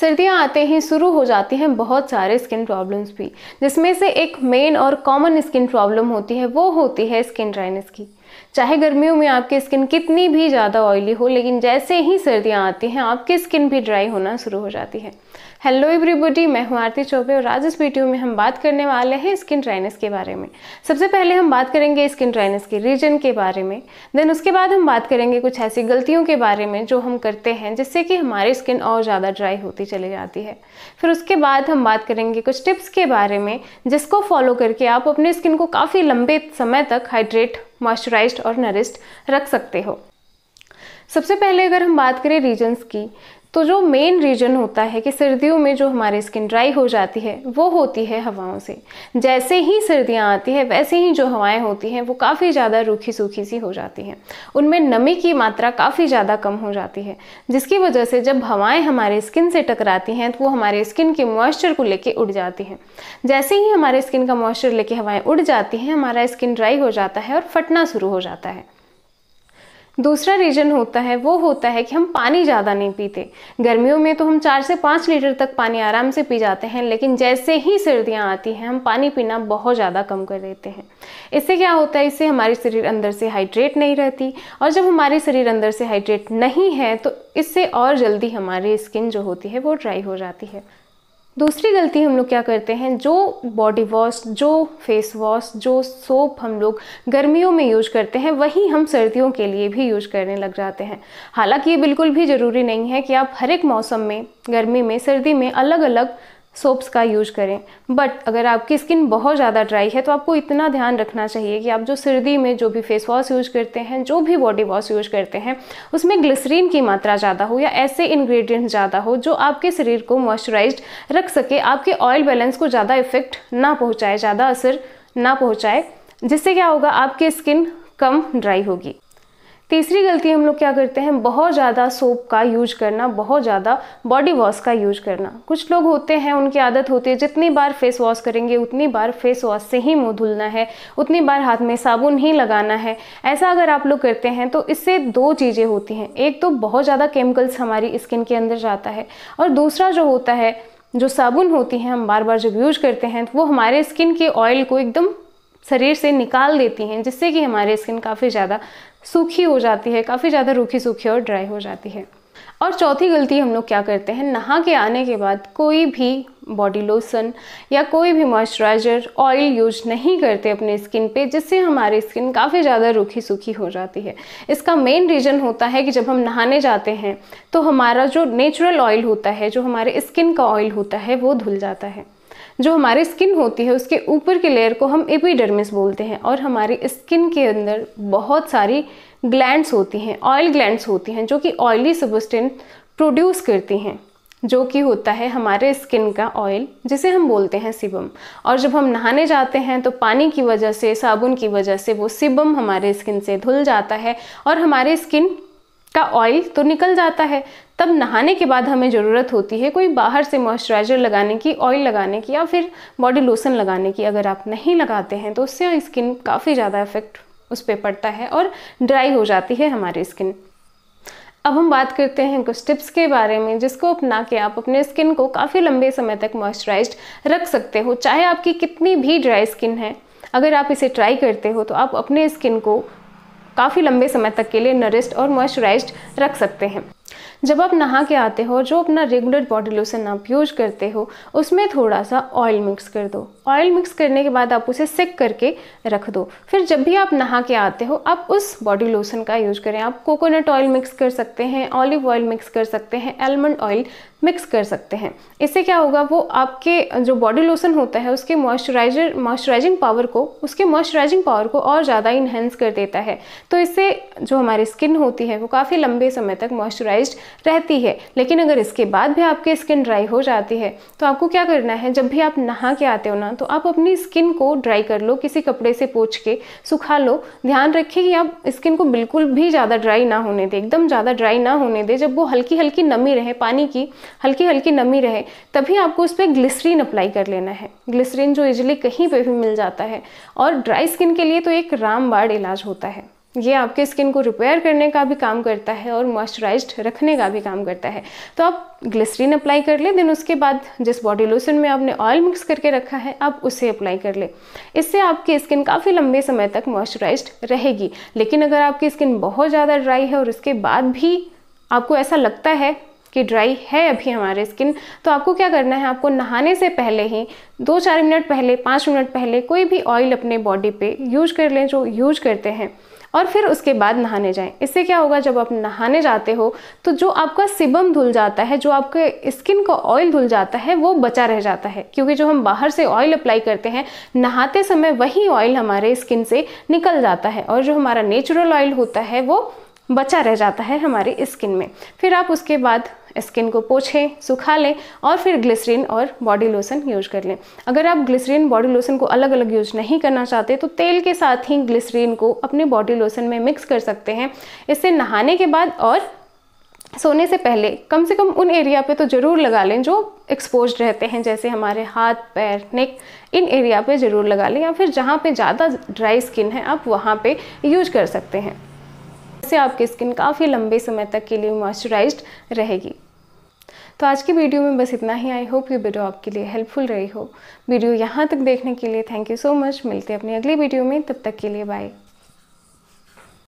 सर्दियाँ आते ही शुरू हो जाती हैं बहुत सारे स्किन प्रॉब्लम्स भी जिसमें से एक मेन और कॉमन स्किन प्रॉब्लम होती है वो होती है स्किन ड्राइनेस की चाहे गर्मियों में आपकी स्किन कितनी भी ज़्यादा ऑयली हो लेकिन जैसे ही सर्दियाँ आती हैं आपकी स्किन भी ड्राई होना शुरू हो जाती है हेलो एवरीबॉडी मैं हूँ आरती चौबे और आज इस वीडियो में हम बात करने वाले हैं स्किन ड्राइनेस के बारे में सबसे पहले हम बात करेंगे स्किन ड्राइनेस के रीजन के बारे में देन उसके बाद हम बात करेंगे कुछ ऐसी गलतियों के बारे में जो हम करते हैं जिससे कि हमारी स्किन और ज़्यादा ड्राई होती चली जाती है फिर उसके बाद हम बात करेंगे कुछ टिप्स के बारे में जिसको फॉलो करके आप अपने स्किन को काफ़ी लंबे समय तक हाइड्रेट मॉइस्चराइज्ड और नरिस्ट रख सकते हो सबसे पहले अगर हम बात करें रीजन्स की तो जो मेन रीजन होता है कि सर्दियों में जो हमारी स्किन ड्राई हो जाती है वो होती है हवाओं से जैसे ही सर्दियाँ आती है वैसे ही जो हवाएं होती हैं वो काफ़ी ज़्यादा रूखी सूखी सी हो जाती हैं उनमें नमी की मात्रा काफ़ी ज़्यादा कम हो जाती है जिसकी वजह से जब हवाएं हमारे स्किन से टकराती हैं तो वो हमारे स्किन के मॉइस्चर को लेकर उड़ जाती हैं जैसे ही हमारे स्किन का मॉइस्चर लेके हवाएँ उड़ जाती हैं हमारा स्किन ड्राई हो जाता है और फटना शुरू हो जाता है दूसरा रीज़न होता है वो होता है कि हम पानी ज़्यादा नहीं पीते गर्मियों में तो हम चार से पाँच लीटर तक पानी आराम से पी जाते हैं लेकिन जैसे ही सर्दियाँ आती हैं हम पानी पीना बहुत ज़्यादा कम कर देते हैं इससे क्या होता है इससे हमारे शरीर अंदर से हाइड्रेट नहीं रहती और जब हमारे शरीर अंदर से हाइड्रेट नहीं है तो इससे और जल्दी हमारी स्किन जो होती है वो ड्राई हो जाती है दूसरी गलती हम लोग क्या करते हैं जो बॉडी वॉश जो फेस वॉश जो सोप हम लोग गर्मियों में यूज करते हैं वही हम सर्दियों के लिए भी यूज करने लग जाते हैं हालांकि ये बिल्कुल भी ज़रूरी नहीं है कि आप हर एक मौसम में गर्मी में सर्दी में अलग अलग सोप्स का यूज करें बट अगर आपकी स्किन बहुत ज़्यादा ड्राई है तो आपको इतना ध्यान रखना चाहिए कि आप जो सर्दी में जो भी फेस वॉश यूज करते हैं जो भी बॉडी वॉश यूज करते हैं उसमें ग्लिसरीन की मात्रा ज़्यादा हो या ऐसे इन्ग्रीडियंट ज़्यादा हो जो आपके शरीर को मॉइस्चराइज रख सके आपके ऑयल बैलेंस को ज़्यादा इफेक्ट ना पहुँचाए ज़्यादा असर ना पहुँचाए जिससे क्या होगा आपकी स्किन कम ड्राई होगी तीसरी गलती हम लोग क्या करते हैं बहुत ज़्यादा सोप का यूज करना बहुत ज़्यादा बॉडी वॉश का यूज करना कुछ लोग होते हैं उनकी आदत होती है जितनी बार फेस वॉश करेंगे उतनी बार फेस वॉश से ही मुंह धुलना है उतनी बार हाथ में साबुन ही लगाना है ऐसा अगर आप लोग करते हैं तो इससे दो चीज़ें होती हैं एक तो बहुत ज़्यादा केमिकल्स हमारी स्किन के अंदर जाता है और दूसरा जो होता है जो साबुन होती है हम बार बार जब यूज करते हैं तो वो हमारे स्किन के ऑयल को एकदम शरीर से निकाल देती हैं जिससे कि हमारी स्किन काफ़ी ज़्यादा सूखी हो जाती है काफ़ी ज़्यादा रूखी सूखी और ड्राई हो जाती है और चौथी गलती हम लोग क्या करते हैं नहा के आने के बाद कोई भी बॉडी लोशन या कोई भी मॉइस्चराइज़र ऑयल यूज नहीं करते अपने स्किन पे जिससे हमारी स्किन काफ़ी ज़्यादा रूखी सूखी हो जाती है इसका मेन रीज़न होता है कि जब हम नहाने जाते हैं तो हमारा जो नेचुरल ऑयल होता है जो हमारे स्किन का ऑयल होता है वो धुल जाता है जो हमारे स्किन होती है उसके ऊपर के लेयर को हम एपिडर्मिस बोलते हैं और हमारी स्किन के अंदर बहुत सारी ग्लैंड्स होती हैं ऑयल ग्लैंड्स होती हैं जो कि ऑयली सबस्टेंट प्रोड्यूस करती हैं जो कि होता है हमारे स्किन का ऑयल जिसे हम बोलते हैं सिबम और जब हम नहाने जाते हैं तो पानी की वजह से साबुन की वजह से वो सिबम हमारे स्किन से धुल जाता है और हमारे स्किन का ऑयल तो निकल जाता है तब नहाने के बाद हमें ज़रूरत होती है कोई बाहर से मॉइस्चराइज़र लगाने की ऑयल लगाने की या फिर बॉडी लोशन लगाने की अगर आप नहीं लगाते हैं तो उससे स्किन काफ़ी ज़्यादा इफेक्ट उस पर पड़ता है और ड्राई हो जाती है हमारी स्किन अब हम बात करते हैं कुछ टिप्स के बारे में जिसको अपना के आप अपने स्किन को काफ़ी लंबे समय तक मॉइस्चराइज रख सकते हो चाहे आपकी कितनी भी ड्राई स्किन है अगर आप इसे ट्राई करते हो तो आप अपने स्किन को काफ़ी लंबे समय तक के लिए नरिस्ट और मॉइस्चराइज रख सकते हैं जब आप नहा के आते हो जो अपना रेगुलर बॉडी लोशन आप यूज करते हो उसमें थोड़ा सा ऑयल मिक्स कर दो ऑयल मिक्स करने के बाद आप उसे सेक करके रख दो फिर जब भी आप नहा के आते हो आप उस बॉडी लोशन का यूज करें आप कोकोनट ऑयल मिक्स कर सकते हैं ऑलिव ऑयल मिक्स कर सकते हैं एलमंड ऑयल मिक्स कर सकते हैं इससे क्या होगा वो आपके जो बॉडी लोशन होता है उसके मॉइस्चराइजर मॉइस्चराइजिंग पावर को उसके मॉइस्चराइजिंग पावर को और ज़्यादा इन्हेंस कर देता है तो इससे जो हमारी स्किन होती है वो काफ़ी लंबे समय तक मॉइस्चराइज रहती है लेकिन अगर इसके बाद भी आपकी स्किन ड्राई हो जाती है तो आपको क्या करना है जब भी आप नहा के आते हो ना तो आप अपनी स्किन को ड्राई कर लो किसी कपड़े से पोछ के सुखा लो ध्यान रखें कि आप स्किन को बिल्कुल भी ज़्यादा ड्राई ना होने दें एकदम ज़्यादा ड्राई ना होने दें जब वो हल्की हल्की नमी रहे पानी की हल्की हल्की नमी रहे तभी आपको उस पर ग्लिसरीन अप्लाई कर लेना है ग्लिसरीन जो इजली कहीं पर भी मिल जाता है और ड्राई स्किन के लिए तो एक रामबाड़ इलाज होता है ये आपके स्किन को रिपेयर करने का भी काम करता है और मॉइस्चराइज रखने का भी काम करता है तो आप ग्लिसरीन अप्लाई कर ले देन उसके बाद जिस बॉडी लोशन में आपने ऑयल मिक्स करके रखा है आप उसे अप्लाई कर ले इससे आपकी स्किन काफ़ी लंबे समय तक मॉइस्चराइज रहेगी लेकिन अगर आपकी स्किन बहुत ज़्यादा ड्राई है और उसके बाद भी आपको ऐसा लगता है कि ड्राई है अभी हमारे स्किन तो आपको क्या करना है आपको नहाने से पहले ही दो चार मिनट पहले पाँच मिनट पहले कोई भी ऑयल अपने बॉडी पे यूज कर लें जो यूज करते हैं और फिर उसके बाद नहाने जाएं इससे क्या होगा जब आप नहाने जाते हो तो जो आपका सिबम धुल जाता है जो आपके स्किन का ऑयल धुल जाता है वो बचा रह जाता है क्योंकि जो हम बाहर से ऑयल अप्लाई करते हैं नहाते समय वही ऑयल हमारे स्किन से निकल जाता है और जो हमारा नेचुरल ऑयल होता है वो बचा रह जाता है हमारी स्किन में फिर आप उसके बाद स्किन को पोछें सुखा लें और फिर ग्लिसरीन और बॉडी लोशन यूज कर लें अगर आप ग्लिसरीन बॉडी लोशन को अलग अलग यूज नहीं करना चाहते तो तेल के साथ ही ग्लिसरीन को अपने बॉडी लोशन में मिक्स कर सकते हैं इससे नहाने के बाद और सोने से पहले कम से कम उन एरिया पे तो ज़रूर लगा लें जो एक्सपोज रहते हैं जैसे हमारे हाथ पैर नेक इन एरिया पे ज़रूर लगा लें या फिर जहाँ पे ज़्यादा ड्राई स्किन है आप वहाँ पे यूज कर सकते हैं इससे आपकी स्किन काफ़ी लंबे समय तक के लिए मॉइस्चराइज रहेगी तो आज की वीडियो में बस इतना ही आई होप ये वीडियो आपके लिए हेल्पफुल रही हो वीडियो यहाँ तक देखने के लिए थैंक यू सो मच मिलते हैं अपनी अगली वीडियो में तब तक के लिए बाय